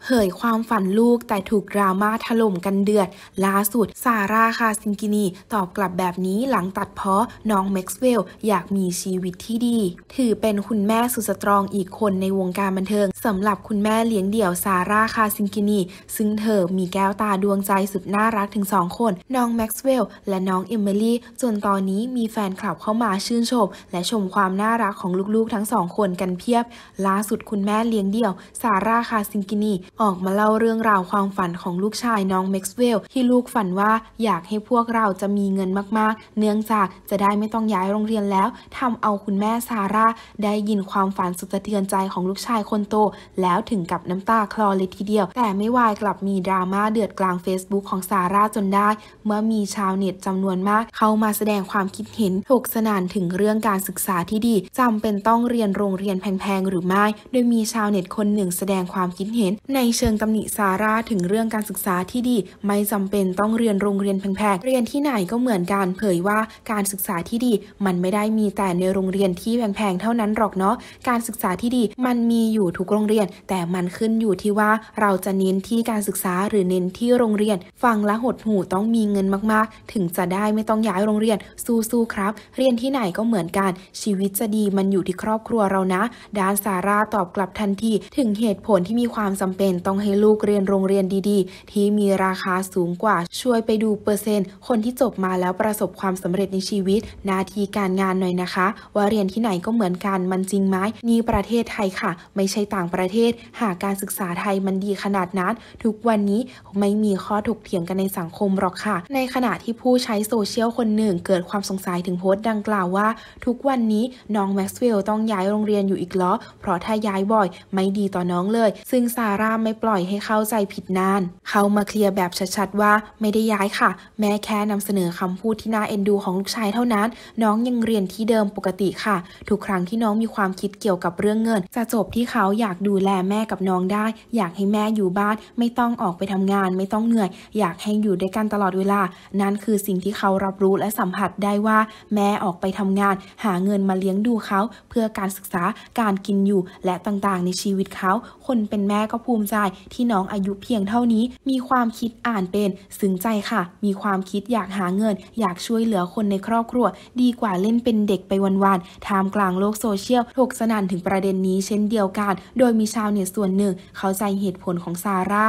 เผยความฝันลูกแต่ถูกดราม่าถล่มกันเดือดล่าสุดซาร่าคาซิงกินีตอบกลับแบบนี้หลังตัดเพาะน้องแม็กซ์เวลอยากมีชีวิตที่ดี ถือเป็นคุณแม่สุดสตรองอีกคนในวงการบันเทิงสำหรับคุณแม่เลี้ยงเดี่ยวซาร่าคาซิงกินีซึ่งเธอมีแก้วตาดวงใจสุดน่ารักถึงสองคน น้องแม็กซ์เวลและน้องเอมิลี่ จนตอนนี้มีแฟนคลับเข้ามาชื่นชมและชมความน่ารักของลูกๆทั้งสองคนกันเพียบล่าสุดคุณแม่เลี้ยงเดี่ยวซาร่าคาซิงกินีออกมาเล่าเรื่องราวความฝันของลูกชายน้องแม็กซ์เวลล์ที่ลูกฝันว่าอยากให้พวกเราจะมีเงินมากๆ เนื่องจากจะได้ไม่ต้องย้ายโรงเรียนแล้วทำเอาคุณแม่ซาร่าได้ยินความฝันสุดสะเทือนใจของลูกชายคนโต แล้วถึงกับน้ำตาคลอเลยทีเดียว แต่ไม่วายกลับมีดราม่าเดือดกลาง Facebook ของซาร่าจนได้ เมื่อมีชาวเน็ตจำนวนมากเข้ามาแสดงความคิดเห็นถกสนานถึงเรื่องการศึกษาที่ดีจำเป็นต้องเรียนโรงเรียนแพงๆหรือไม่โดยมีชาวเน็ตคนหนึ่งแสดงความคิดเห็นในเชิงตำหนิสาราถึงเรื่องการศึกษาที่ดี ไม่จำเป็นต้องเรียนโรงเรียนแพงๆ เรียนที่ไหนก็เหมือนกันเผยว่าการศึกษาที่ดี มันไม่ได้มีแต่ในโรงเรียนที่แพงๆ เท่านั้นหรอกเนาะการศึกษาที่ดีมันมีอยู่ทุกโรงเรียน แต่มันขึ้นอยู่ที่ว่า เราจะเน้นที่การศึกษาหรือเน้นที่โรงเรียนฟังและหดหูต้องมีเงินมากๆ ถึงจะได้ไม่ต้องย้ายโรงเรียนสู้ๆครับ เรียนที่ไหนก็เหมือนกัน ชีวิตจะดีมันอยู่ที่ครอบครัวเรานะด้านสาราตอบกลับทันทีถึงเหตุผลที่มีความจำเป็นต้องให้ลูกเรียนโรงเรียนดีๆ ที่มีราคาสูงกว่าช่วยไปดูเปอร์เซ็นต์ คนที่จบมาแล้วประสบความสำเร็จในชีวิต หน้าที่การงานหน่อยนะคะ ว่าเรียนที่ไหนก็เหมือนกันมันจริงไหมนี่ประเทศไทยค่ะ ไม่ใช่ต่างประเทศ หากการศึกษาไทยมันดีขนาดนั้น ทุกวันนี้ไม่มีข้อถกเถียงกันในสังคมหรอกค่ะในขณะที่ผู้ใช้โซเชียลคนหนึ่ง เกิดความสงสัยถึงโพสต์ดังกล่าวว่า ทุกวันนี้น้องแม็กซ์เวลล์ต้องย้ายโรงเรียนอยู่อีกล้อเพราะถ้าย้ายบ่อย ไม่ดีต่อน้องเลย ซึ่งซาร่าาไม่ปล่อยให้เข้าใจผิดนาน เขามาเคลียร์แบบชัด ๆ ว่าไม่ได้ย้ายค่ะ แม่แค่นำเสนอคำพูดที่น่าเอ็นดูของลูกชายเท่านั้น น้องยังเรียนที่เดิมปกติค่ะ ทุกครั้งที่น้องมีความคิดเกี่ยวกับเรื่องเงิน จะจบที่เขาอยากดูแลแม่กับน้องได้ อยากให้แม่อยู่บ้าน ไม่ต้องออกไปทำงาน ไม่ต้องเหนื่อย อยากให้อยู่ด้วยกันตลอดเวลา นั่นคือสิ่งที่เขารับรู้และสัมผัสได้ว่า แม่ออกไปทำงาน หาเงินมาเลี้ยงดูเขา เพื่อการศึกษาการกินอยู่และต่างๆ ในชีวิตเขา คนเป็นแม่ก็ภูมิใจที่น้องอายุเพียงเท่านี้ มีความคิดอ่านเป็น ซึ้งใจค่ะ มีความคิดอยากหาเงิน อยากช่วยเหลือคนในครอบครัว ดีกว่าเล่นเป็นเด็กไปวันๆท่ามกลางโลกโซเชียลถกสนั่นถึงประเด็นนี้เช่นเดียวกัน โดยมีชาวเน็ตส่วนหนึ่ง เข้าใจเหตุผลของซาร่า